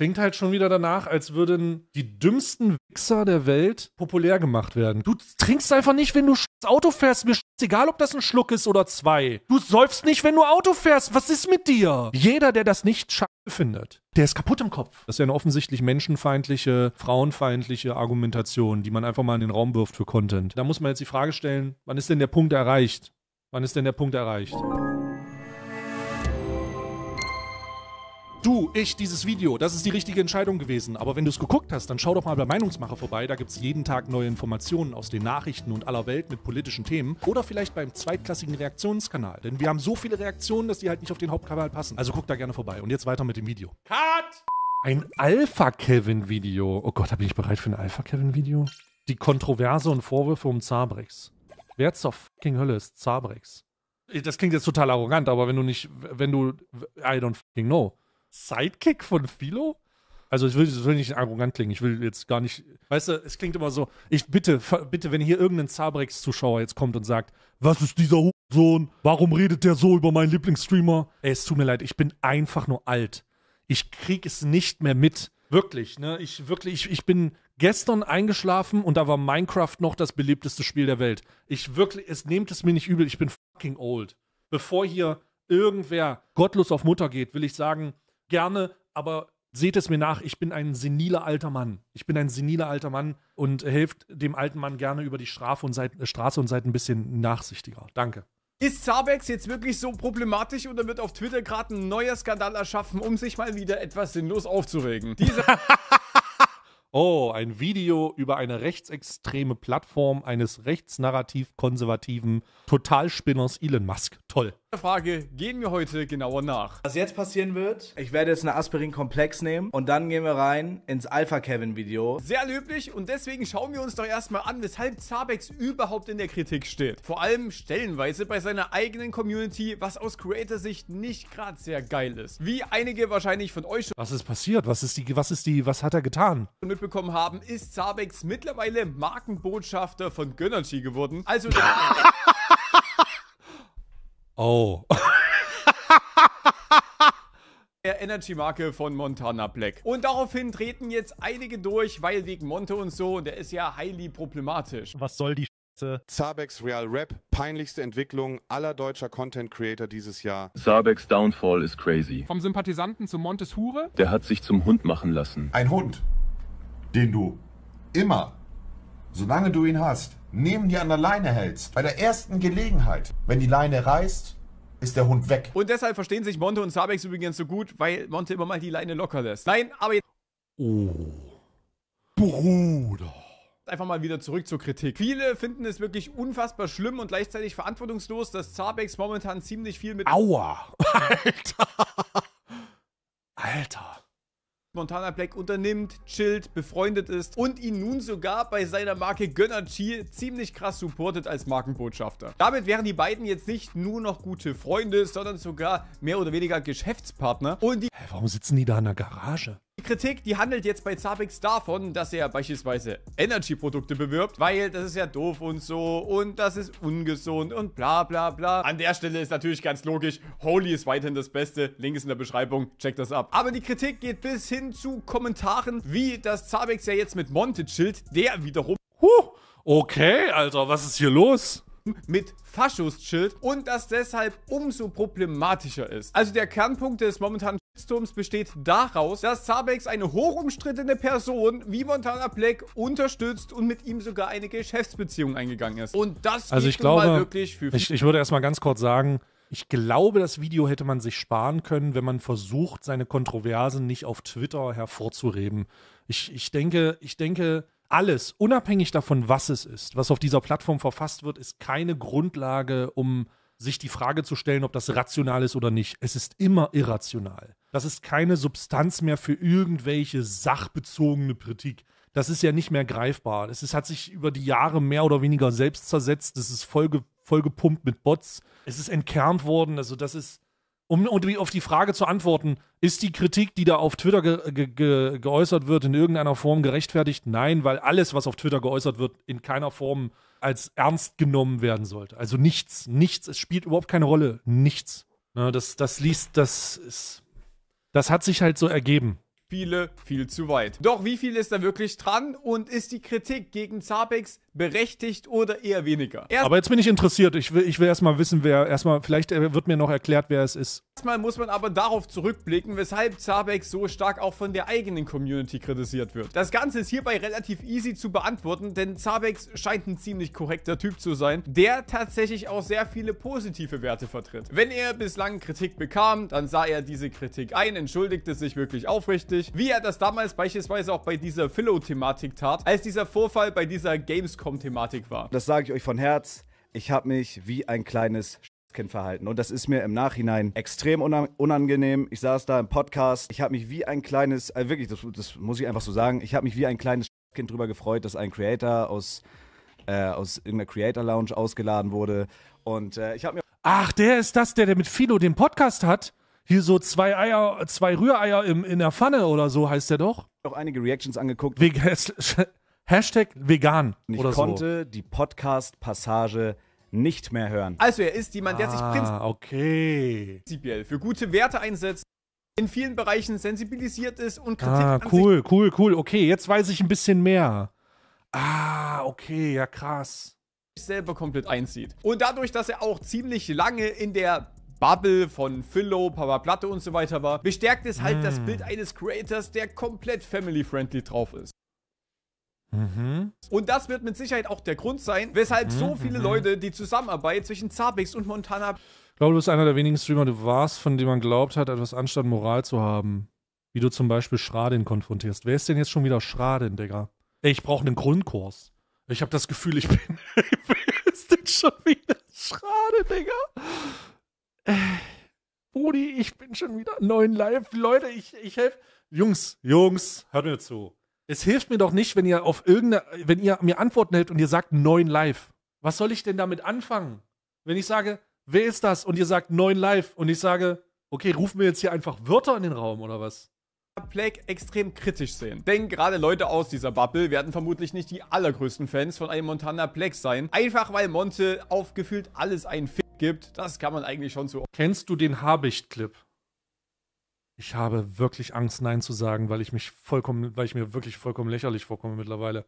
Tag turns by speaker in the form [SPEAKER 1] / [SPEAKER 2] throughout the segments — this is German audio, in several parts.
[SPEAKER 1] klingt halt schon wieder danach, als würden die dümmsten Wichser der Welt populär gemacht werden. Du trinkst einfach nicht, wenn du Auto fährst. Mir ist egal, ob das ein Schluck ist oder zwei. Du säufst nicht, wenn du Auto fährst. Was ist mit dir? Jeder, der das nicht schafft, findet. Der ist kaputt im Kopf. Das ist ja eine offensichtlich menschenfeindliche, frauenfeindliche Argumentation, die man einfach mal in den Raum wirft für Content. Da muss man jetzt die Frage stellen, wann ist denn der Punkt erreicht? Wann ist denn der Punkt erreicht? du, ich, dieses Video, das ist die richtige Entscheidung gewesen. Aber wenn du es geguckt hast, dann schau doch mal bei Meinungsmacher vorbei. Da gibt es jeden Tag neue Informationen aus den Nachrichten und aller Welt mit politischen Themen. Oder vielleicht beim zweitklassigen Reaktionskanal. Denn wir haben so viele Reaktionen, dass die halt nicht auf den Hauptkanal passen. Also guck da gerne vorbei. Und jetzt weiter mit dem Video. Cut! Ein Alpha-Kevin-Video. Oh Gott, bin ich bereit für ein Alpha-Kevin-Video? Die Kontroverse und Vorwürfe um Zabrex. Wer zur fucking Hölle ist Zabrex? Das klingt jetzt total arrogant, aber wenn du nicht, wenn du, I don't fucking know. Sidekick von Philo? Also ich will, ich will nicht arrogant klingen, ich will jetzt gar nicht, weißt du, es klingt immer so, ich bitte, bitte, wenn hier irgendein Zabrex-Zuschauer jetzt kommt und sagt, was ist dieser Sohn? Warum redet der so über meinen Lieblingsstreamer? Ey, es tut mir leid, ich bin einfach nur alt. Ich krieg es nicht mehr mit. Wirklich, ne? Ich wirklich, ich, ich bin gestern eingeschlafen und da war Minecraft noch das beliebteste Spiel der Welt. Ich wirklich, es nehmt es mir nicht übel, ich bin fucking old. Bevor hier irgendwer gottlos auf Mutter geht, will ich sagen, gerne, aber seht es mir nach, ich bin ein seniler alter Mann. Ich bin ein seniler alter Mann und helft dem alten Mann gerne über die Strafe und seid, Straße und seid ein bisschen nachsichtiger. Danke.
[SPEAKER 2] Ist Zabex jetzt wirklich so problematisch oder wird auf Twitter gerade ein neuer Skandal erschaffen, um sich mal wieder etwas sinnlos aufzuregen? Dieser
[SPEAKER 1] oh, ein Video über eine rechtsextreme Plattform eines rechtsnarrativ-konservativen Totalspinners Elon Musk toll.
[SPEAKER 2] Der Frage gehen wir heute genauer nach. Was jetzt passieren wird, ich werde jetzt eine Aspirin-Komplex nehmen und dann gehen wir rein ins Alpha-Kevin-Video. Sehr löblich und deswegen schauen wir uns doch erstmal an, weshalb Zabex überhaupt in der Kritik steht. Vor allem stellenweise bei seiner eigenen Community, was aus Creator-Sicht nicht gerade sehr geil ist. Wie einige wahrscheinlich von euch schon... Was ist passiert? Was
[SPEAKER 1] ist die... Was ist die... Was hat er getan?
[SPEAKER 2] ...mitbekommen haben, ist Zabex mittlerweile Markenbotschafter von Gönnergy geworden. Also... Oh. der Energy-Marke von Montana Black. Und daraufhin treten jetzt einige durch, weil wegen Monte und so, und der ist ja highly problematisch. Was soll die
[SPEAKER 3] Scheiße? Zabex Real Rap, peinlichste Entwicklung aller deutscher Content-Creator dieses Jahr. Zabex Downfall ist crazy.
[SPEAKER 2] Vom Sympathisanten zu Montes Hure?
[SPEAKER 3] Der hat sich zum Hund machen lassen. Ein Hund, den du immer Solange du ihn
[SPEAKER 2] hast, neben dir an der Leine hältst, bei der ersten Gelegenheit, wenn die Leine reißt, ist der Hund weg. Und deshalb verstehen sich Monte und Sabex übrigens so gut, weil Monte immer mal die Leine locker lässt. Nein, aber jetzt...
[SPEAKER 3] Oh. Bruder
[SPEAKER 2] einfach mal wieder zurück zur Kritik. Viele finden es wirklich unfassbar schlimm und gleichzeitig verantwortungslos, dass Zabex momentan ziemlich viel mit... Aua! Alter! Alter! Montana Black unternimmt, chillt, befreundet ist und ihn nun sogar bei seiner Marke Gönner Chi ziemlich krass supportet als Markenbotschafter. Damit wären die beiden jetzt nicht nur noch gute Freunde, sondern sogar mehr oder weniger Geschäftspartner. Und die... Hä,
[SPEAKER 1] warum sitzen die da in der Garage?
[SPEAKER 2] Die Kritik, die handelt jetzt bei Zabix davon, dass er beispielsweise Energy-Produkte bewirbt, weil das ist ja doof und so und das ist ungesund und bla bla bla. An der Stelle ist natürlich ganz logisch, Holy ist weiterhin das Beste, Link ist in der Beschreibung, check das ab. Aber die Kritik geht bis hin zu Kommentaren, wie das Zabix ja jetzt mit Monte chillt, der wiederum... Huh, okay, also was ist hier los? mit Faschustschild und das deshalb umso problematischer ist. Also der Kernpunkt des momentanen Shitstorms besteht daraus, dass Zabex eine hochumstrittene Person wie Montana Black unterstützt und mit ihm sogar eine Geschäftsbeziehung eingegangen ist. Und das also ich glaube, mal wirklich für ich, ich würde
[SPEAKER 1] erstmal ganz kurz sagen, ich glaube, das Video hätte man sich sparen können, wenn man versucht, seine Kontroversen nicht auf Twitter hervorzureben. Ich, ich denke, ich denke, alles, unabhängig davon, was es ist, was auf dieser Plattform verfasst wird, ist keine Grundlage, um sich die Frage zu stellen, ob das rational ist oder nicht. Es ist immer irrational. Das ist keine Substanz mehr für irgendwelche sachbezogene Kritik. Das ist ja nicht mehr greifbar. Es hat sich über die Jahre mehr oder weniger selbst zersetzt. Es ist vollgepumpt voll mit Bots. Es ist entkernt worden. Also das ist um, um auf die Frage zu antworten, ist die Kritik, die da auf Twitter ge ge ge geäußert wird, in irgendeiner Form gerechtfertigt? Nein, weil alles, was auf Twitter geäußert wird, in keiner Form als ernst genommen werden sollte. Also nichts, nichts. Es spielt überhaupt keine Rolle. Nichts. Ne, das, das liest, das ist. Das hat sich halt so ergeben
[SPEAKER 2] viele viel zu weit. Doch wie viel ist da wirklich dran und ist die Kritik gegen Zabeks berechtigt oder eher weniger. Erst
[SPEAKER 1] aber jetzt bin ich interessiert. Ich will, ich will erstmal wissen, wer erstmal, vielleicht äh, wird mir noch erklärt, wer es ist.
[SPEAKER 2] Erstmal muss man aber darauf zurückblicken, weshalb Zabek so stark auch von der eigenen Community kritisiert wird. Das Ganze ist hierbei relativ easy zu beantworten, denn Zabek scheint ein ziemlich korrekter Typ zu sein, der tatsächlich auch sehr viele positive Werte vertritt. Wenn er bislang Kritik bekam, dann sah er diese Kritik ein, entschuldigte sich wirklich aufrichtig, wie er das damals beispielsweise auch bei dieser Philo-Thematik tat, als dieser Vorfall bei dieser Games Gamescom-Thematik war. Das sage ich euch von Herz. Ich habe mich wie ein kleines Kind verhalten. Und das ist mir
[SPEAKER 3] im Nachhinein extrem unangenehm. Ich saß da im Podcast. Ich habe mich wie ein kleines, äh, wirklich,
[SPEAKER 2] das, das, muss ich einfach so sagen, ich habe mich wie ein kleines Kind drüber gefreut, dass ein Creator aus, äh, aus irgendeiner Creator Lounge ausgeladen wurde. Und äh, ich habe mir.
[SPEAKER 1] Ach, der ist das, der, der mit Philo den Podcast hat? Hier so zwei Eier, zwei Rühreier im, in der Pfanne oder so heißt
[SPEAKER 2] der doch. Ich habe Auch einige Reactions angeguckt.
[SPEAKER 1] Wegen Hashtag vegan. Und ich oder konnte so.
[SPEAKER 2] die Podcast-Passage nicht mehr hören. Also er ist jemand, der ah, sich prinzipiell okay. für gute Werte einsetzt, in vielen Bereichen sensibilisiert ist und Kritik Ah,
[SPEAKER 1] cool, cool, cool. Okay, jetzt weiß ich ein bisschen mehr.
[SPEAKER 2] Ah, okay, ja krass. Selber komplett einzieht. Und dadurch, dass er auch ziemlich lange in der Bubble von Philo, Papa Platte und so weiter war, bestärkt es halt mm. das Bild eines Creators, der komplett family-friendly drauf ist. Mhm. Und das wird mit Sicherheit auch der Grund sein, weshalb mhm, so viele mhm. Leute die Zusammenarbeit zwischen Zabix und Montana. Ich glaube, du bist einer der
[SPEAKER 1] wenigen Streamer, du warst, von dem man glaubt hat, etwas anstatt Moral zu haben. Wie du zum Beispiel Schradin konfrontierst. Wer ist denn jetzt schon wieder Schradin, Digga? Ey, ich brauche einen Grundkurs. Ich habe das Gefühl, ich bin. Wer ist denn schon wieder Schradin, Digga? Äh, Brudi, ich bin schon wieder neuen Live. Leute, ich, ich helfe. Jungs, Jungs, hört mir zu. Es hilft mir doch nicht, wenn ihr auf irgendeine, wenn ihr mir Antworten hält und ihr sagt neun live. Was soll ich denn damit anfangen? Wenn ich sage, wer ist das? Und ihr sagt neun
[SPEAKER 2] live und ich sage, okay, rufen wir jetzt hier einfach Wörter in den Raum oder was? Plague extrem kritisch sehen. Denn gerade Leute aus dieser Bubble werden vermutlich nicht die allergrößten Fans von einem Montana Plague sein. Einfach weil Monte aufgefühlt alles ein F gibt, das kann man eigentlich schon so.
[SPEAKER 1] Kennst du den Habicht-Clip? ich habe wirklich Angst, Nein zu sagen, weil ich mich vollkommen, weil ich mir wirklich vollkommen lächerlich vorkomme mittlerweile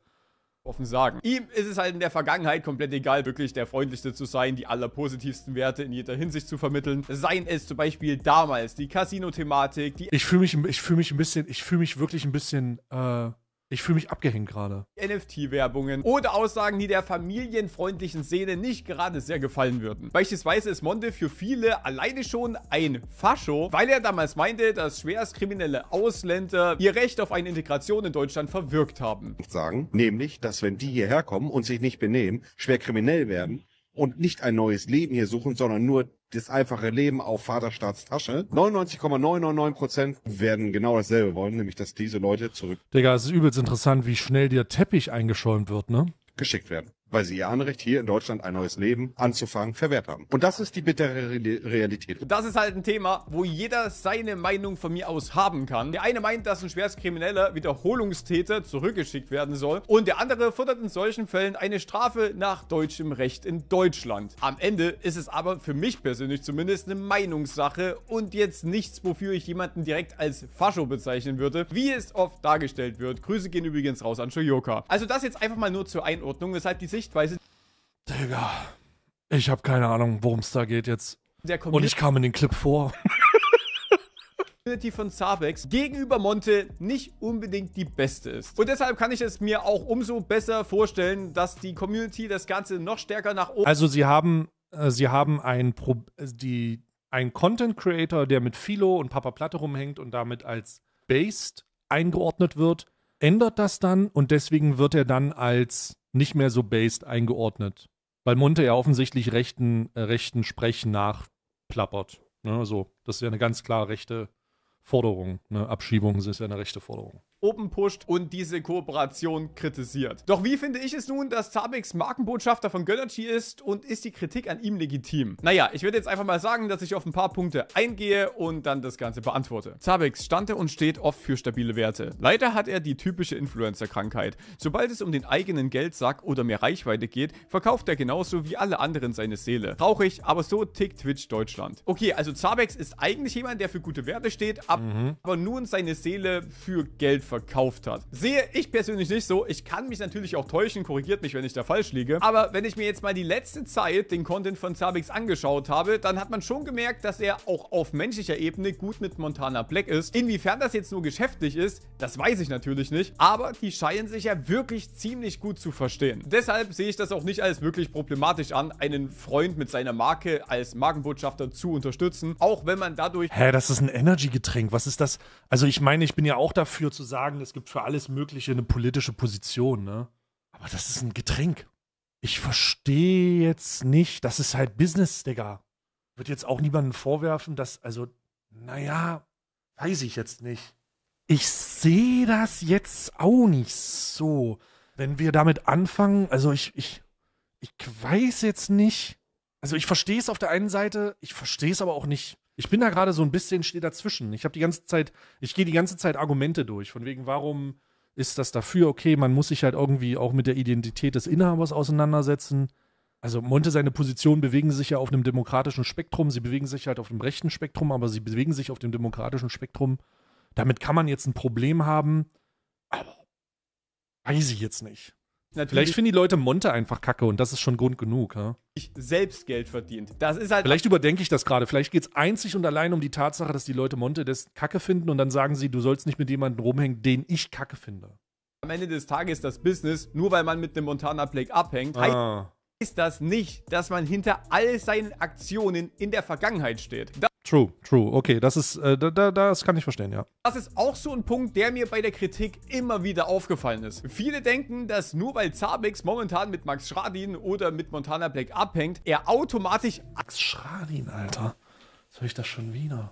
[SPEAKER 2] offen sagen. Ihm ist es halt in der Vergangenheit komplett egal, wirklich der Freundlichste zu sein, die allerpositivsten Werte in jeder Hinsicht zu vermitteln. Seien es zum Beispiel damals die Casino-Thematik, die...
[SPEAKER 1] Ich fühle mich, ich fühle mich ein bisschen, ich fühle mich wirklich ein bisschen, äh, ich fühle mich abgehängt gerade.
[SPEAKER 2] NFT-Werbungen oder Aussagen, die der familienfreundlichen Szene nicht gerade sehr gefallen würden. Beispielsweise ist Monte für viele alleine schon ein Fascho, weil er damals meinte, dass schwerstkriminelle Ausländer ihr Recht auf eine Integration in Deutschland verwirkt haben.
[SPEAKER 3] Sagen, nämlich, dass wenn die hierher kommen und sich nicht benehmen, schwer kriminell werden, und nicht ein neues Leben hier suchen, sondern nur das einfache Leben auf Vaterstaatstasche. 99,999 werden genau dasselbe wollen, nämlich dass diese Leute zurück.
[SPEAKER 1] Digga, es ist übelst interessant, wie schnell dir Teppich eingeschäumt wird, ne?
[SPEAKER 3] Geschickt werden weil sie ihr Anrecht, hier in Deutschland ein neues Leben anzufangen, verwehrt haben. Und das ist die bittere Re Realität.
[SPEAKER 2] Und das ist halt ein Thema, wo jeder seine Meinung von mir aus haben kann. Der eine meint, dass ein Schwerstkrimineller Wiederholungstäter zurückgeschickt werden soll und der andere fordert in solchen Fällen eine Strafe nach deutschem Recht in Deutschland. Am Ende ist es aber für mich persönlich zumindest eine Meinungssache und jetzt nichts, wofür ich jemanden direkt als Fascho bezeichnen würde, wie es oft dargestellt wird. Grüße gehen übrigens raus an Shoyoka. Also das jetzt einfach mal nur zur Einordnung, weshalb die Sicht Sichtweise. Digga,
[SPEAKER 1] ich habe keine Ahnung, worum es da geht jetzt. Und ich kam in den Clip vor.
[SPEAKER 2] Community von Zabex gegenüber Monte nicht unbedingt die beste ist. Und deshalb kann ich es mir auch umso besser vorstellen, dass die Community das Ganze noch stärker nach oben... Also sie
[SPEAKER 1] haben, äh, sie haben ein, Pro die, ein Content Creator, der mit Philo und Papa Platte rumhängt und damit als based eingeordnet wird, ändert das dann und deswegen wird er dann als nicht mehr so based eingeordnet. Weil Monte ja offensichtlich rechten, äh, rechten Sprechen nachplappert. Ne? Also, das ist ja eine ganz klar rechte Forderung. Ne? Abschiebung ist ja eine rechte Forderung
[SPEAKER 2] oben pusht und diese Kooperation kritisiert. Doch wie finde ich es nun, dass Tabix Markenbotschafter von Gönnergy ist und ist die Kritik an ihm legitim? Naja, ich würde jetzt einfach mal sagen, dass ich auf ein paar Punkte eingehe und dann das Ganze beantworte. Tabix stande und steht oft für stabile Werte. Leider hat er die typische Influencer-Krankheit. Sobald es um den eigenen Geldsack oder mehr Reichweite geht, verkauft er genauso wie alle anderen seine Seele. Brauche ich, aber so tickt Twitch Deutschland. Okay, also Zabex ist eigentlich jemand, der für gute Werte steht, ab mhm. aber nun seine Seele für Geld verkauft hat. Sehe ich persönlich nicht so. Ich kann mich natürlich auch täuschen, korrigiert mich, wenn ich da falsch liege. Aber wenn ich mir jetzt mal die letzte Zeit den Content von Zabix angeschaut habe, dann hat man schon gemerkt, dass er auch auf menschlicher Ebene gut mit Montana Black ist. Inwiefern das jetzt nur geschäftlich ist, das weiß ich natürlich nicht. Aber die scheinen sich ja wirklich ziemlich gut zu verstehen. Deshalb sehe ich das auch nicht als wirklich problematisch an, einen Freund mit seiner Marke als Markenbotschafter zu unterstützen. Auch wenn man dadurch... Hä, das ist ein
[SPEAKER 1] Energy-Getränk. Was ist das? Also ich meine, ich bin ja auch dafür zu sagen, sagen, es gibt für alles Mögliche eine politische Position, ne? Aber das ist ein Getränk. Ich verstehe jetzt nicht, das ist halt Business, Digga. Wird jetzt auch niemandem vorwerfen, dass, also, naja, weiß ich jetzt nicht. Ich sehe das jetzt auch nicht so. Wenn wir damit anfangen, also ich, ich, ich weiß jetzt nicht. Also ich verstehe es auf der einen Seite, ich verstehe es aber auch nicht. Ich bin da gerade so ein bisschen stehe dazwischen. Ich habe die ganze Zeit, ich gehe die ganze Zeit Argumente durch, von wegen, warum ist das dafür okay? Man muss sich halt irgendwie auch mit der Identität des Inhabers auseinandersetzen. Also Monte seine Positionen bewegen sich ja auf einem demokratischen Spektrum, sie bewegen sich halt auf dem rechten Spektrum, aber sie bewegen sich auf dem demokratischen Spektrum. Damit kann man jetzt ein Problem haben, aber weiß ich jetzt nicht. Natürlich Vielleicht finden die Leute Monte einfach kacke
[SPEAKER 2] und das ist schon Grund genug. Ja? Ich selbst Geld verdient. Das ist halt. Vielleicht
[SPEAKER 1] überdenke ich das gerade. Vielleicht geht es einzig und allein um die Tatsache, dass die Leute Monte das kacke finden und dann sagen sie, du sollst nicht mit jemandem rumhängen, den ich kacke finde.
[SPEAKER 2] Am Ende des Tages das Business, nur weil man mit einem Montana Blake abhängt, ah. heißt das nicht, dass man hinter all seinen Aktionen in der Vergangenheit steht. Das
[SPEAKER 1] True, true. Okay, das ist, äh, da, das kann ich verstehen, ja.
[SPEAKER 2] Das ist auch so ein Punkt, der mir bei der Kritik immer wieder aufgefallen ist. Viele denken, dass nur weil Zabix momentan mit Max Schradin oder mit Montana Black abhängt, er automatisch... Max Schradin, Alter.
[SPEAKER 1] Soll ich das schon wieder?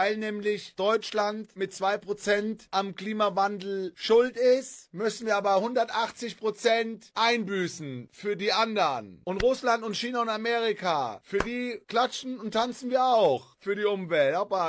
[SPEAKER 2] weil nämlich Deutschland mit 2%
[SPEAKER 3] am Klimawandel schuld ist, müssen wir aber 180% einbüßen für die anderen. Und Russland und China und Amerika, für die klatschen und tanzen wir auch für die Umwelt. Aber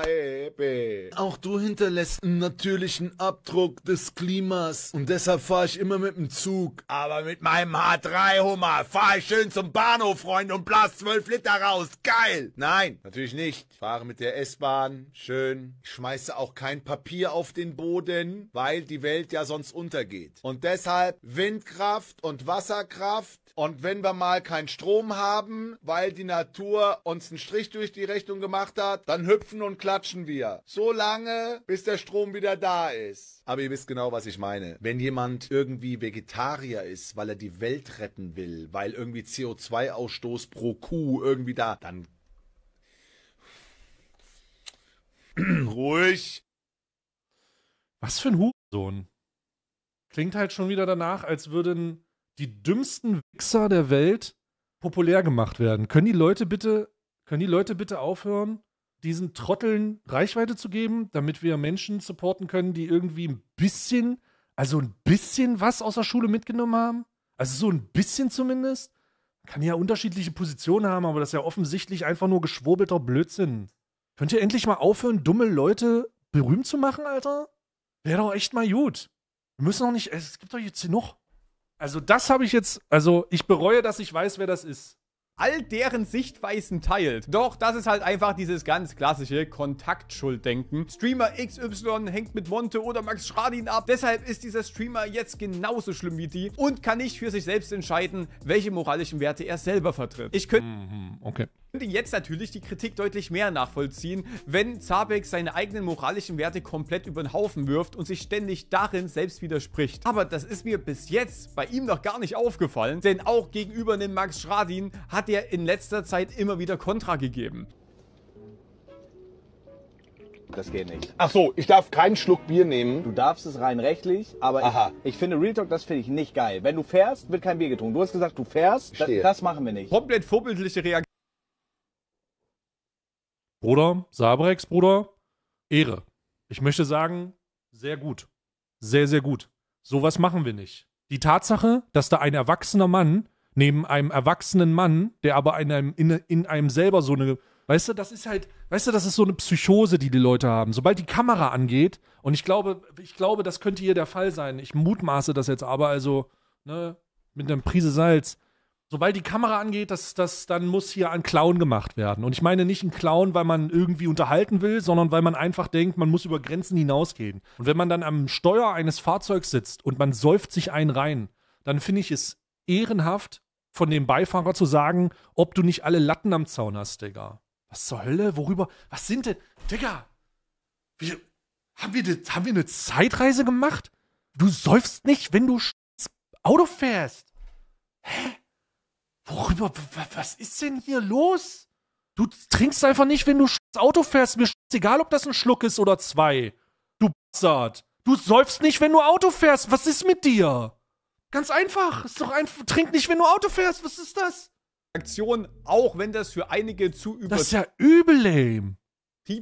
[SPEAKER 3] auch du hinterlässt einen natürlichen Abdruck des Klimas und deshalb fahre ich immer mit dem Zug. Aber mit meinem H3 Hummer fahre ich schön zum Bahnhof, Freunde, und blas 12 Liter raus. Geil! Nein, natürlich nicht. Ich fahre mit der S-Bahn, Schön. Ich schmeiße auch kein Papier auf den Boden, weil die Welt ja sonst untergeht. Und deshalb Windkraft und Wasserkraft. Und wenn wir mal keinen Strom haben, weil die Natur uns einen Strich durch die Rechnung gemacht hat, dann hüpfen und klatschen wir. So lange, bis der Strom wieder da ist. Aber ihr wisst genau, was ich meine. Wenn jemand irgendwie Vegetarier ist, weil er die Welt retten will, weil irgendwie CO2-Ausstoß pro Kuh irgendwie da, dann Ruhig.
[SPEAKER 1] Was für ein Hurensohn. Klingt halt schon wieder danach, als würden die dümmsten Wichser der Welt populär gemacht werden. Können die Leute bitte, können die Leute bitte aufhören, diesen Trotteln Reichweite zu geben, damit wir Menschen supporten können, die irgendwie ein bisschen, also ein bisschen was aus der Schule mitgenommen haben? Also so ein bisschen zumindest? Kann ja unterschiedliche Positionen haben, aber das ist ja offensichtlich einfach nur geschwurbelter Blödsinn. Könnt ihr endlich mal aufhören, dumme Leute berühmt zu machen, Alter? Wäre doch echt mal gut. Wir müssen doch nicht, es gibt doch jetzt genug. Also das habe ich jetzt, also
[SPEAKER 2] ich bereue, dass ich weiß, wer das ist all deren Sichtweisen teilt. Doch das ist halt einfach dieses ganz klassische Kontaktschulddenken. Streamer XY hängt mit Monte oder Max Schradin ab, deshalb ist dieser Streamer jetzt genauso schlimm wie die und kann nicht für sich selbst entscheiden, welche moralischen Werte er selber vertritt. Ich könnte... Mhm, okay. Ich könnte jetzt natürlich die Kritik deutlich mehr nachvollziehen, wenn Zabek seine eigenen moralischen Werte komplett über den Haufen wirft und sich ständig darin selbst widerspricht. Aber das ist mir bis jetzt bei ihm noch gar nicht aufgefallen, denn auch gegenüber dem Max Schradin hat er in letzter Zeit immer wieder Kontra gegeben.
[SPEAKER 3] Das geht nicht. Ach so, ich darf keinen Schluck Bier nehmen. Du
[SPEAKER 2] darfst es rein rechtlich, aber ich, ich, finde Real Talk, das finde ich nicht geil. Wenn du fährst, wird kein Bier getrunken. Du hast gesagt, du fährst, das, das machen wir nicht. Komplett vorbildliche Reaktion.
[SPEAKER 1] Bruder, Sabrex, Bruder, Ehre. Ich möchte sagen, sehr gut. Sehr, sehr gut. Sowas machen wir nicht. Die Tatsache, dass da ein erwachsener Mann neben einem erwachsenen Mann, der aber in einem, in, in einem selber so eine Weißt du, das ist halt, weißt du, das ist so eine Psychose, die die Leute haben. Sobald die Kamera angeht, und ich glaube, ich glaube, das könnte hier der Fall sein. Ich mutmaße das jetzt aber, also, ne, mit einer Prise Salz sobald die Kamera angeht, das, das, dann muss hier ein Clown gemacht werden. Und ich meine nicht ein Clown, weil man irgendwie unterhalten will, sondern weil man einfach denkt, man muss über Grenzen hinausgehen. Und wenn man dann am Steuer eines Fahrzeugs sitzt und man säuft sich einen rein, dann finde ich es ehrenhaft, von dem Beifahrer zu sagen, ob du nicht alle Latten am Zaun hast, Digga. Was zur Hölle? Worüber? Was sind denn? Digga! Wie, haben, wir, ne, haben wir eine Zeitreise gemacht? Du säufst nicht, wenn du Auto fährst. Hä? Worüber, was ist denn hier los? Du trinkst einfach nicht, wenn du das Auto fährst. Mir ist egal, ob das ein Schluck ist oder zwei. Du Bastard. Du säufst nicht, wenn du Auto fährst. Was ist mit dir?
[SPEAKER 2] Ganz einfach. Ist doch einfach. Trink nicht, wenn du Auto fährst. Was ist das? Aktion, auch wenn das für einige zu über. Das ist ja übel lame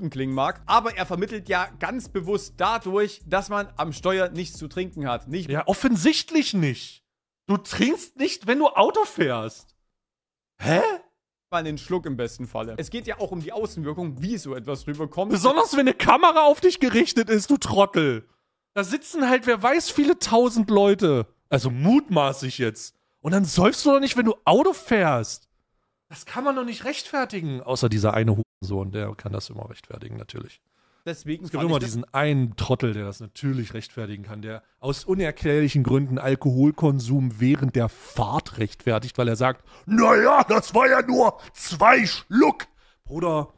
[SPEAKER 2] klingen mag. Aber er vermittelt ja ganz bewusst dadurch, dass man am Steuer nichts zu trinken hat. Nicht ja, offensichtlich nicht. Du trinkst nicht, wenn du Auto fährst. Hä? mal einen Schluck im besten Falle. Es geht ja auch um die Außenwirkung, wie so etwas rüberkommt. Besonders wenn
[SPEAKER 1] eine Kamera auf dich gerichtet ist, du Trottel. Da sitzen halt, wer weiß, viele tausend Leute. Also mutmaßlich jetzt. Und dann säufst du doch nicht, wenn du Auto fährst. Das kann man doch nicht rechtfertigen. Außer dieser eine Hurensohn, der kann das immer rechtfertigen, natürlich. Deswegen es gibt immer diesen einen Trottel, der das natürlich rechtfertigen kann, der aus unerklärlichen Gründen Alkoholkonsum während der Fahrt rechtfertigt, weil er sagt, naja, das war ja nur zwei Schluck. Bruder,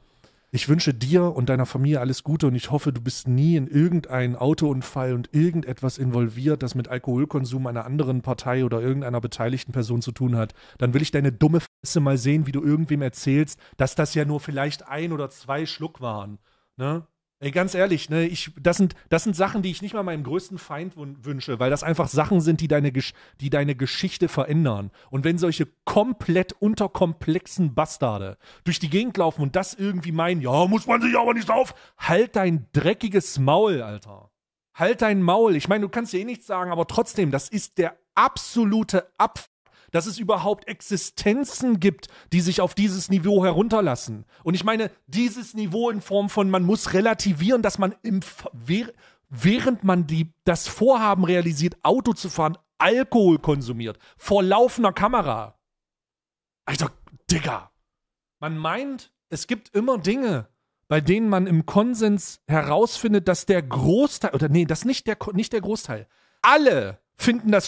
[SPEAKER 1] ich wünsche dir und deiner Familie alles Gute und ich hoffe, du bist nie in irgendeinen Autounfall und irgendetwas involviert, das mit Alkoholkonsum einer anderen Partei oder irgendeiner beteiligten Person zu tun hat. Dann will ich deine dumme Fresse mal sehen, wie du irgendwem erzählst, dass das ja nur vielleicht ein oder zwei Schluck waren. Ne? Ey, ganz ehrlich, ne, ich, das, sind, das sind Sachen, die ich nicht mal meinem größten Feind wünsche, weil das einfach Sachen sind, die deine, die deine Geschichte verändern. Und wenn solche komplett unterkomplexen Bastarde durch die Gegend laufen und das irgendwie meinen, ja, muss man sich aber nicht auf, halt dein dreckiges Maul, Alter. Halt dein Maul. Ich meine, du kannst dir eh nichts sagen, aber trotzdem, das ist der absolute Abf dass es überhaupt Existenzen gibt, die sich auf dieses Niveau herunterlassen. Und ich meine, dieses Niveau in Form von, man muss relativieren, dass man im, während man die, das Vorhaben realisiert, Auto zu fahren, Alkohol konsumiert. Vor laufender Kamera. Alter, also, Digga. Man meint, es gibt immer Dinge, bei denen man im Konsens herausfindet, dass der Großteil, oder nee, das nicht der, nicht der Großteil. Alle finden das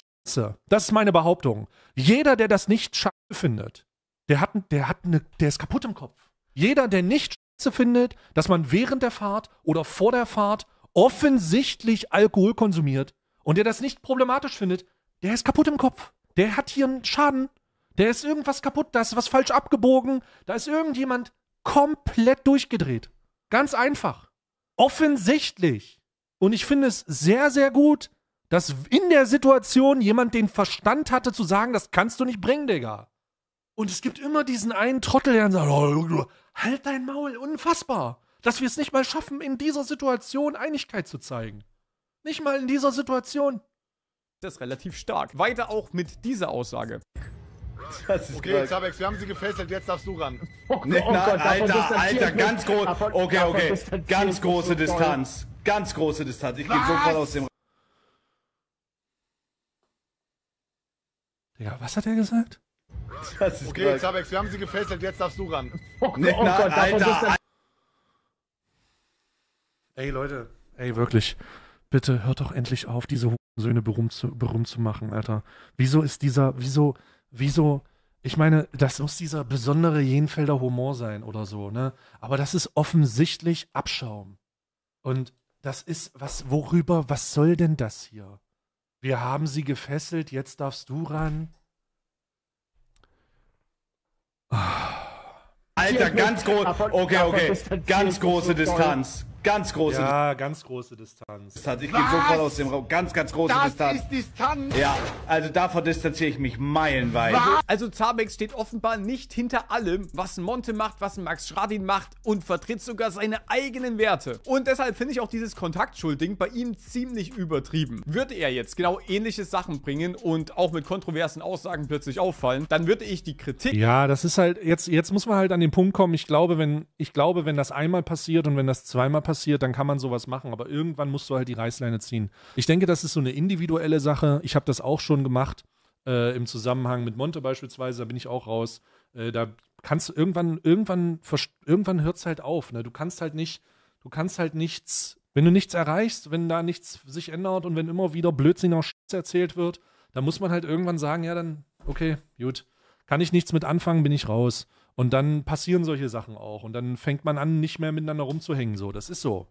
[SPEAKER 1] das ist meine Behauptung. Jeder, der das nicht scheiße findet, der hat, der hat eine, der ist kaputt im Kopf. Jeder, der nicht scheiße findet, dass man während der Fahrt oder vor der Fahrt offensichtlich Alkohol konsumiert und der das nicht problematisch findet, der ist kaputt im Kopf. Der hat hier einen Schaden. Der ist irgendwas kaputt, da ist was falsch abgebogen, da ist irgendjemand komplett durchgedreht. Ganz einfach. Offensichtlich. Und ich finde es sehr, sehr gut, dass in der Situation jemand den Verstand hatte zu sagen, das kannst du nicht bringen, Digga. Und es gibt immer diesen einen Trottel, der dann sagt, oh, halt dein Maul, unfassbar, dass wir es nicht mal schaffen, in dieser Situation Einigkeit zu zeigen. Nicht
[SPEAKER 3] mal in dieser Situation.
[SPEAKER 2] Das ist relativ stark. Weiter auch mit dieser Aussage. Okay,
[SPEAKER 3] Zabex, wir haben sie gefesselt, jetzt darfst du ran. Oh, nee, oh, na, Gott, Alter, Alter, ganz groß. Okay, okay. Ganz große Distanz. Ganz große Distanz. Ich gehe sofort aus dem
[SPEAKER 1] Ja, was hat er gesagt?
[SPEAKER 3] okay, Zabex, wir haben sie gefesselt, jetzt darfst du ran. Oh, Gott, nee, oh na, Gott, Alter, Ey, Leute,
[SPEAKER 1] ey, wirklich. Bitte hört doch endlich auf, diese Söhne berühmt zu, berühmt zu machen, Alter. Wieso ist dieser, wieso, wieso, ich meine, das muss dieser besondere Jenfelder Humor sein oder so, ne? Aber das ist offensichtlich Abschaum. Und das ist was, worüber, was soll denn das hier? Wir haben sie gefesselt, jetzt darfst du ran.
[SPEAKER 3] Alter, ganz groß. Okay, okay. Ganz große Distanz. Ganz große Distanz. Ja, ganz große Distanz. Distanz. Ich gehe bin sofort aus dem Raum. Ganz, ganz große das Distanz. Das ist
[SPEAKER 2] Distanz? Ja,
[SPEAKER 3] also davor distanziere ich mich meilenweit. Was?
[SPEAKER 2] Also Zabex steht offenbar nicht hinter allem, was Monte macht, was Max Schradin macht und vertritt sogar seine eigenen Werte. Und deshalb finde ich auch dieses Kontaktschulding bei ihm ziemlich übertrieben. Würde er jetzt genau ähnliche Sachen bringen und auch mit kontroversen Aussagen plötzlich auffallen, dann würde ich die Kritik... Ja,
[SPEAKER 1] das ist halt... Jetzt, jetzt muss man halt an den Punkt kommen. Ich glaube, wenn, ich glaube, wenn das einmal passiert und wenn das zweimal passiert, passiert, dann kann man sowas machen, aber irgendwann musst du halt die Reißleine ziehen. Ich denke, das ist so eine individuelle Sache. Ich habe das auch schon gemacht, äh, im Zusammenhang mit Monte beispielsweise, da bin ich auch raus. Äh, da kannst du irgendwann, irgendwann, irgendwann hört es halt auf. Ne? Du kannst halt nicht, du kannst halt nichts, wenn du nichts erreichst, wenn da nichts sich ändert und wenn immer wieder Blödsinn auch Scheiß erzählt wird, dann muss man halt irgendwann sagen, ja, dann, okay, gut, kann ich nichts mit anfangen, bin ich raus. Und dann passieren solche Sachen auch. Und dann fängt man an, nicht mehr miteinander rumzuhängen. So, das ist so.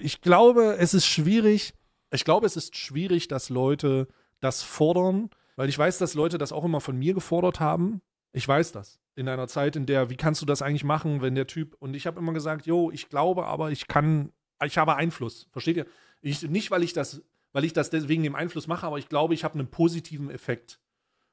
[SPEAKER 1] Ich glaube, es ist schwierig. Ich glaube, es ist schwierig, dass Leute das fordern, weil ich weiß, dass Leute das auch immer von mir gefordert haben. Ich weiß das. In einer Zeit, in der, wie kannst du das eigentlich machen, wenn der Typ. Und ich habe immer gesagt, yo, ich glaube, aber ich kann, ich habe Einfluss. Versteht ihr? Ich, nicht, weil ich das, weil ich das wegen dem Einfluss mache, aber ich glaube, ich habe einen positiven Effekt.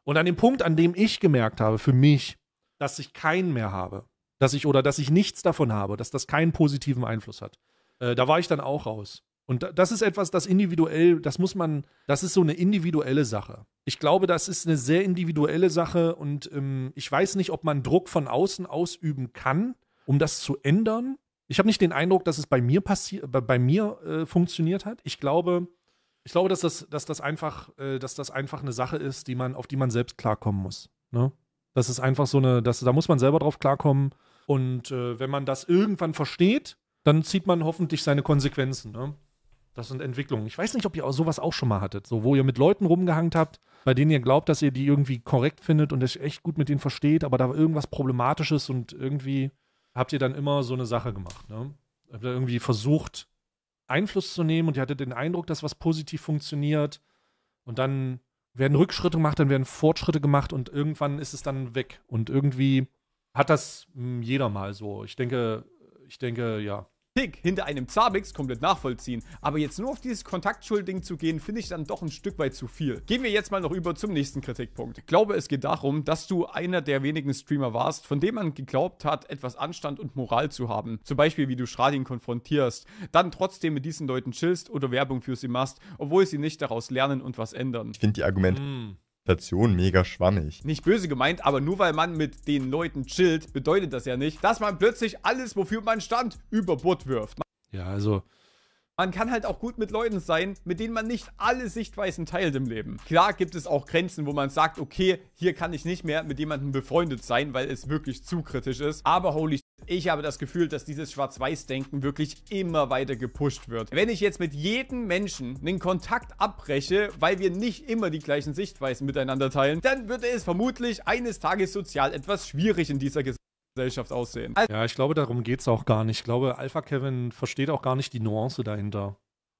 [SPEAKER 1] Und an dem Punkt, an dem ich gemerkt habe, für mich, dass ich keinen mehr habe. Dass ich oder dass ich nichts davon habe, dass das keinen positiven Einfluss hat. Äh, da war ich dann auch raus. Und das ist etwas, das individuell, das muss man, das ist so eine individuelle Sache. Ich glaube, das ist eine sehr individuelle Sache und ähm, ich weiß nicht, ob man Druck von außen ausüben kann, um das zu ändern. Ich habe nicht den Eindruck, dass es bei mir passiert, bei, bei, mir äh, funktioniert hat. Ich glaube, ich glaube, dass das, dass das einfach, äh, dass das einfach eine Sache ist, die man, auf die man selbst klarkommen muss. Ne? Das ist einfach so eine, das, da muss man selber drauf klarkommen. Und äh, wenn man das irgendwann versteht, dann zieht man hoffentlich seine Konsequenzen. Ne? Das sind Entwicklungen. Ich weiß nicht, ob ihr sowas auch schon mal hattet, so wo ihr mit Leuten rumgehangt habt, bei denen ihr glaubt, dass ihr die irgendwie korrekt findet und euch echt gut mit denen versteht, aber da war irgendwas Problematisches und irgendwie habt ihr dann immer so eine Sache gemacht. Ne? Habt ihr irgendwie versucht, Einfluss zu nehmen und ihr hattet den Eindruck, dass was positiv funktioniert und dann werden Rückschritte gemacht, dann werden Fortschritte gemacht und irgendwann ist es dann weg. Und irgendwie hat das hm, jeder mal so. Ich denke,
[SPEAKER 2] ich denke, ja, Tick hinter einem Zabix komplett nachvollziehen, aber jetzt nur auf dieses Kontaktschuldding zu gehen, finde ich dann doch ein Stück weit zu viel. Gehen wir jetzt mal noch über zum nächsten Kritikpunkt. Ich glaube, es geht darum, dass du einer der wenigen Streamer warst, von dem man geglaubt hat, etwas Anstand und Moral zu haben. Zum Beispiel, wie du Schradin konfrontierst, dann trotzdem mit diesen Leuten chillst oder Werbung für sie machst, obwohl sie nicht daraus lernen und was ändern. Ich finde die Argumente. Mm Situation mega schwammig. Nicht böse gemeint, aber nur weil man mit den Leuten chillt, bedeutet das ja nicht, dass man plötzlich alles, wofür man stand, über Bord wirft. Ja, also man kann halt auch gut mit Leuten sein, mit denen man nicht alle Sichtweisen teilt im Leben. Klar gibt es auch Grenzen, wo man sagt, okay, hier kann ich nicht mehr mit jemandem befreundet sein, weil es wirklich zu kritisch ist. Aber holy ich habe das Gefühl, dass dieses Schwarz-Weiß-Denken wirklich immer weiter gepusht wird. Wenn ich jetzt mit jedem Menschen einen Kontakt abbreche, weil wir nicht immer die gleichen Sichtweisen miteinander teilen, dann würde es vermutlich eines Tages sozial etwas schwierig in dieser Gesellschaft. Gesellschaft aussehen.
[SPEAKER 1] Ja, ich glaube, darum geht es auch gar nicht. Ich glaube, Alpha Kevin versteht auch gar nicht die Nuance dahinter.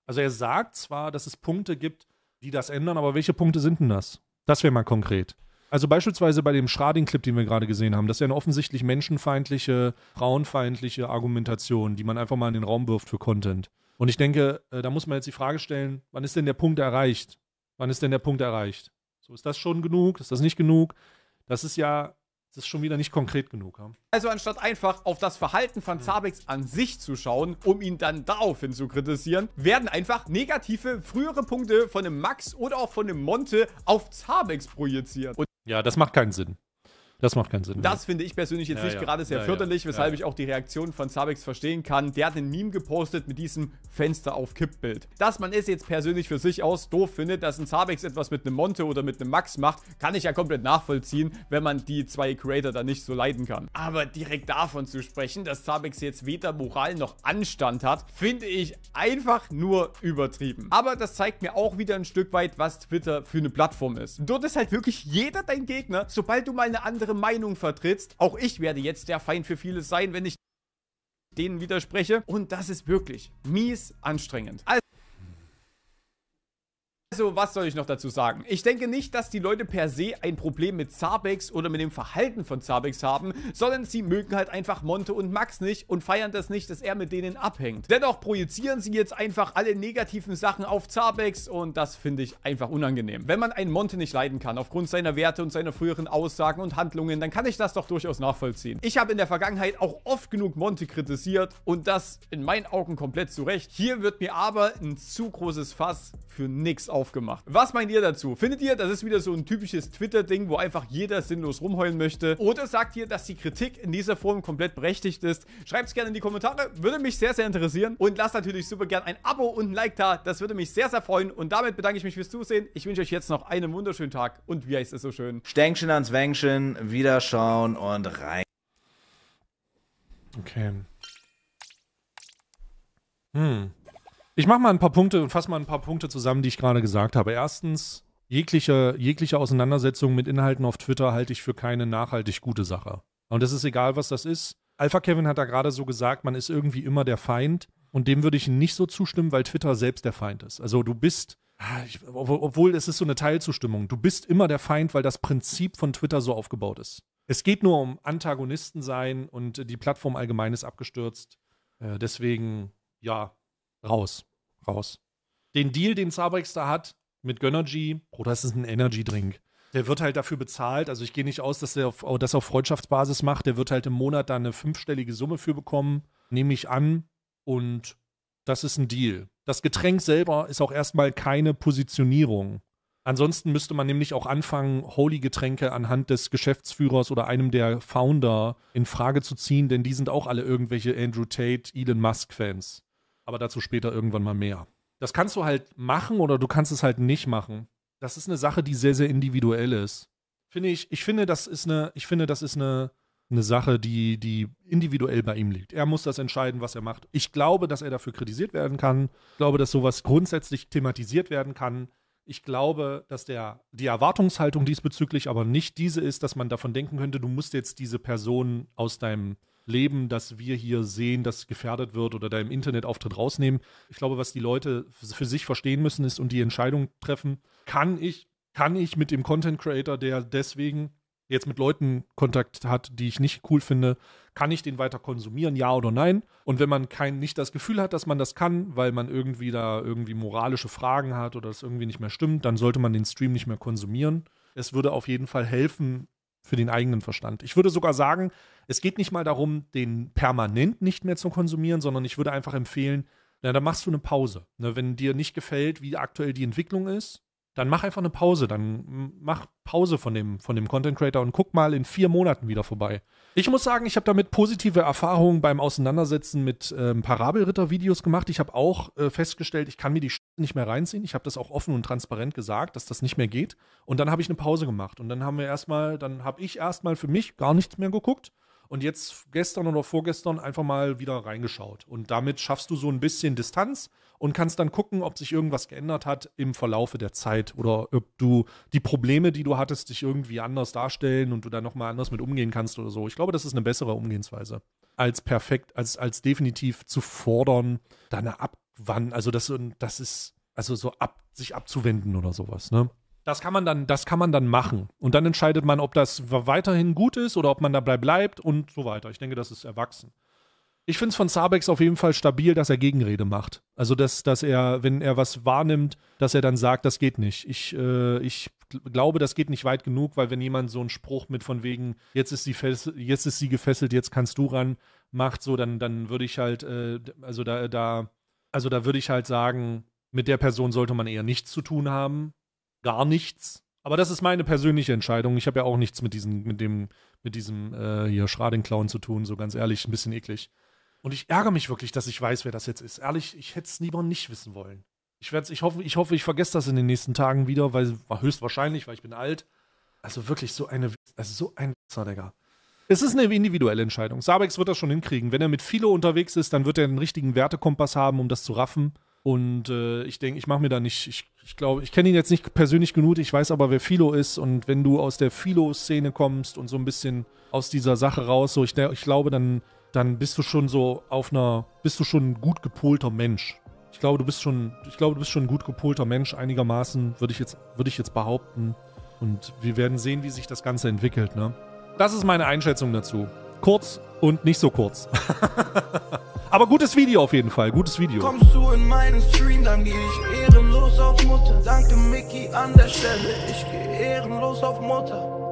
[SPEAKER 2] Also er sagt zwar,
[SPEAKER 1] dass es Punkte gibt, die das ändern, aber welche Punkte sind denn das? Das wäre mal konkret. Also beispielsweise bei dem Schrading-Clip, den wir gerade gesehen haben, das ist ja eine offensichtlich menschenfeindliche, frauenfeindliche Argumentation, die man einfach mal in den Raum wirft für Content. Und ich denke, äh, da muss man jetzt die Frage stellen, wann ist denn der Punkt erreicht? Wann ist denn der Punkt erreicht? So, ist das schon genug? Ist das nicht genug? Das ist ja das ist schon wieder nicht konkret genug. Ja?
[SPEAKER 2] Also anstatt einfach auf das Verhalten von Zabex an sich zu schauen, um ihn dann daraufhin zu kritisieren, werden einfach negative frühere Punkte von einem Max oder auch von einem Monte auf Zabex projiziert. Und
[SPEAKER 1] ja, das macht keinen Sinn. Das macht keinen Sinn. Das finde ich persönlich jetzt ja, nicht gerade sehr förderlich, weshalb ich
[SPEAKER 2] auch die Reaktion von Sabix verstehen kann. Der hat ein Meme gepostet mit diesem Fenster auf Kippbild. Dass man es jetzt persönlich für sich aus doof findet, dass ein Sabix etwas mit einem Monte oder mit einem Max macht, kann ich ja komplett nachvollziehen, wenn man die zwei Creator da nicht so leiden kann. Aber direkt davon zu sprechen, dass Sabix jetzt weder Moral noch Anstand hat, finde ich einfach nur übertrieben. Aber das zeigt mir auch wieder ein Stück weit, was Twitter für eine Plattform ist. Dort ist halt wirklich jeder dein Gegner, sobald du mal eine andere andere Meinung vertrittst. Auch ich werde jetzt der Feind für vieles sein, wenn ich denen widerspreche. Und das ist wirklich mies anstrengend. Also also, was soll ich noch dazu sagen? Ich denke nicht, dass die Leute per se ein Problem mit Zabex oder mit dem Verhalten von Zabex haben, sondern sie mögen halt einfach Monte und Max nicht und feiern das nicht, dass er mit denen abhängt. Dennoch projizieren sie jetzt einfach alle negativen Sachen auf Zabex und das finde ich einfach unangenehm. Wenn man einen Monte nicht leiden kann, aufgrund seiner Werte und seiner früheren Aussagen und Handlungen, dann kann ich das doch durchaus nachvollziehen. Ich habe in der Vergangenheit auch oft genug Monte kritisiert und das in meinen Augen komplett zu Recht. Hier wird mir aber ein zu großes Fass für nichts auf aufgemacht. Was meint ihr dazu? Findet ihr, das ist wieder so ein typisches Twitter-Ding, wo einfach jeder sinnlos rumheulen möchte? Oder sagt ihr, dass die Kritik in dieser Form komplett berechtigt ist? Schreibt es gerne in die Kommentare, würde mich sehr, sehr interessieren. Und lasst natürlich super gerne ein Abo und ein Like da, das würde mich sehr, sehr freuen. Und damit bedanke ich mich fürs Zusehen. Ich wünsche euch jetzt noch einen wunderschönen Tag und wie heißt es so schön? Stänkchen ans
[SPEAKER 3] Wängchen, wiederschauen und rein. Okay.
[SPEAKER 1] Hm. Ich mache mal ein paar Punkte und fasse mal ein paar Punkte zusammen, die ich gerade gesagt habe. Erstens, jegliche, jegliche Auseinandersetzung mit Inhalten auf Twitter halte ich für keine nachhaltig gute Sache. Und es ist egal, was das ist. Alpha Kevin hat da gerade so gesagt, man ist irgendwie immer der Feind. Und dem würde ich nicht so zustimmen, weil Twitter selbst der Feind ist. Also du bist, ah, obwohl es ist so eine Teilzustimmung, du bist immer der Feind, weil das Prinzip von Twitter so aufgebaut ist. Es geht nur um Antagonisten sein und die Plattform allgemein ist abgestürzt. Äh, deswegen, ja, Raus. Raus. Den Deal, den Starbucks da hat mit Gönnergy, oh, das ist ein Energy-Drink. Der wird halt dafür bezahlt. Also ich gehe nicht aus, dass er das auf Freundschaftsbasis macht. Der wird halt im Monat da eine fünfstellige Summe für bekommen, nehme ich an. Und das ist ein Deal. Das Getränk selber ist auch erstmal keine Positionierung. Ansonsten müsste man nämlich auch anfangen, Holy-Getränke anhand des Geschäftsführers oder einem der Founder in Frage zu ziehen, denn die sind auch alle irgendwelche Andrew Tate, Elon Musk-Fans. Aber dazu später irgendwann mal mehr. Das kannst du halt machen oder du kannst es halt nicht machen. Das ist eine Sache, die sehr, sehr individuell ist. Finde ich, ich finde, das ist eine, ich finde, das ist eine, eine Sache, die, die individuell bei ihm liegt. Er muss das entscheiden, was er macht. Ich glaube, dass er dafür kritisiert werden kann. Ich glaube, dass sowas grundsätzlich thematisiert werden kann. Ich glaube, dass der, die Erwartungshaltung diesbezüglich aber nicht diese ist, dass man davon denken könnte, du musst jetzt diese Person aus deinem Leben, das wir hier sehen, das gefährdet wird oder da im Internet auftritt, rausnehmen. Ich glaube, was die Leute für sich verstehen müssen ist und die Entscheidung treffen, kann ich, kann ich mit dem Content Creator, der deswegen jetzt mit Leuten Kontakt hat, die ich nicht cool finde, kann ich den weiter konsumieren, ja oder nein? Und wenn man kein, nicht das Gefühl hat, dass man das kann, weil man irgendwie da irgendwie moralische Fragen hat oder es irgendwie nicht mehr stimmt, dann sollte man den Stream nicht mehr konsumieren. Es würde auf jeden Fall helfen, für den eigenen Verstand. Ich würde sogar sagen, es geht nicht mal darum, den permanent nicht mehr zu konsumieren, sondern ich würde einfach empfehlen, na, dann machst du eine Pause. Ne, wenn dir nicht gefällt, wie aktuell die Entwicklung ist, dann mach einfach eine Pause. Dann mach Pause von dem, von dem Content Creator und guck mal in vier Monaten wieder vorbei. Ich muss sagen, ich habe damit positive Erfahrungen beim Auseinandersetzen mit ähm, Parabelritter-Videos gemacht. Ich habe auch äh, festgestellt, ich kann mir die Sch nicht mehr reinziehen. Ich habe das auch offen und transparent gesagt, dass das nicht mehr geht. Und dann habe ich eine Pause gemacht. Und dann haben wir erstmal, dann habe ich erstmal für mich gar nichts mehr geguckt und jetzt gestern oder vorgestern einfach mal wieder reingeschaut. Und damit schaffst du so ein bisschen Distanz und kannst dann gucken, ob sich irgendwas geändert hat im Verlaufe der Zeit oder ob du die Probleme, die du hattest, dich irgendwie anders darstellen und du da nochmal anders mit umgehen kannst oder so. Ich glaube, das ist eine bessere Umgehensweise. Als perfekt, als, als definitiv zu fordern, deine Abwand, also das, das ist, also so ab, sich abzuwenden oder sowas, ne? Das kann man dann, das kann man dann machen. Und dann entscheidet man, ob das weiterhin gut ist oder ob man dabei bleibt und so weiter. Ich denke, das ist erwachsen. Ich finde es von Zabex auf jeden Fall stabil, dass er Gegenrede macht. Also, dass, dass er, wenn er was wahrnimmt, dass er dann sagt, das geht nicht. Ich, äh, ich glaube, das geht nicht weit genug, weil wenn jemand so einen Spruch mit von wegen, jetzt ist sie, jetzt ist sie gefesselt, jetzt kannst du ran, macht, so, dann, dann würde ich halt, äh, also da, da, also da würde ich halt sagen, mit der Person sollte man eher nichts zu tun haben, gar nichts. Aber das ist meine persönliche Entscheidung. Ich habe ja auch nichts mit diesem, mit dem, mit diesem äh, hier Schrading-Clown zu tun, so ganz ehrlich, ein bisschen eklig. Und ich ärgere mich wirklich, dass ich weiß, wer das jetzt ist. Ehrlich, ich hätte es lieber nicht wissen wollen. Ich, ich, hoffe, ich hoffe, ich vergesse das in den nächsten Tagen wieder, weil höchstwahrscheinlich, weil ich bin alt. Also wirklich so eine, also so ein Wisser, Es ist eine individuelle Entscheidung. Sabex wird das schon hinkriegen. Wenn er mit Philo unterwegs ist, dann wird er einen richtigen Wertekompass haben, um das zu raffen. Und äh, ich denke, ich mache mir da nicht, ich glaube, ich, glaub, ich kenne ihn jetzt nicht persönlich genug, ich weiß aber, wer Philo ist. Und wenn du aus der Philo-Szene kommst und so ein bisschen aus dieser Sache raus, so ich, ich glaube, dann, dann bist du schon so auf einer, bist du schon ein gut gepolter Mensch. Ich glaube, du bist schon, ich glaube, du bist schon ein gut gepolter Mensch einigermaßen, würde ich jetzt, ich jetzt behaupten. Und wir werden sehen, wie sich das Ganze entwickelt, ne? Das ist meine Einschätzung dazu. Kurz und nicht so kurz. Aber gutes Video auf jeden Fall, gutes Video.
[SPEAKER 3] Kommst du in meinen Stream, dann geh ich ehrenlos auf Mutter. Danke Mickey an der Stelle, ich geh ehrenlos auf Mutter.